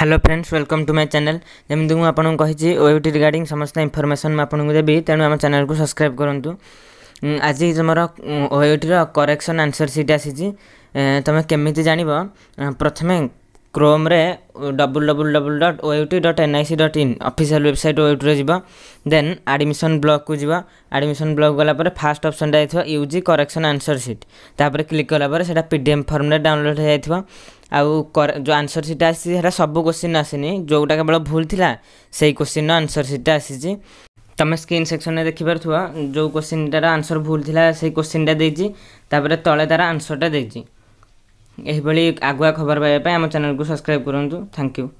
hello friends welcome to my channel যেমি মু আপনার কী ওয়েবটি রিগার্ডিং সমস্ত ইনফরমেসন মু আপনার দেবি তেমন আমার চ্যানেলকে সবসক্রাইব করতু আজ তোমার ওয়েবটির করেকশন আনসর সিট আসিছি তুমি কেমিতি জাণব প্রথমে ক্রোম্রে ডবল ডবল ডবল ডট ওয়েটি dot NIC dot in official website ওয়েটিরে যা দেন আডমিশন ব্লকু যা আডমিশন ব্লক গলাপরে ফার্স্ট অপসনটা যাই ইউজি করেকশন আনসর সিট তাপরে ক্লিক কলাপরে সেটা পিডিএফ ফর্মরে ডাউনলোড হয়ে যাই ଆଉ ଯେଉଁ ଆନ୍ସର୍ ସିଟ୍ଟା ଆସିଛି ସେଟା ସବୁ କୋଶ୍ଚିନ୍ ଆସିନି ଯେଉଁଟା କେବଳ ଭୁଲ ଥିଲା ସେଇ କୋଶ୍ଚିନ୍ର ଆନ୍ସର୍ ସିଟ୍ଟା ଆସିଛି ତୁମେ ସ୍କ୍ରିନ୍ ସେକ୍ସନ୍ରେ ଦେଖିପାରୁଥିବ ଯେଉଁ କୋଶ୍ଚିନ୍ଟାର ଆନ୍ସର୍ ଭୁଲ ଥିଲା ସେଇ କୋଶ୍ଚିନ୍ଟା ଦେଇଛି ତାପରେ ତଳେ ତା'ର ଆନ୍ସର୍ଟା ଦେଇଛି ଏହିଭଳି ଆଗୁଆ ଖବର ପାଇବା ପାଇଁ ଆମ ଚ୍ୟାନେଲ୍କୁ ସବସ୍କ୍ରାଇବ୍ କରନ୍ତୁ ଥ୍ୟାଙ୍କ ୟୁ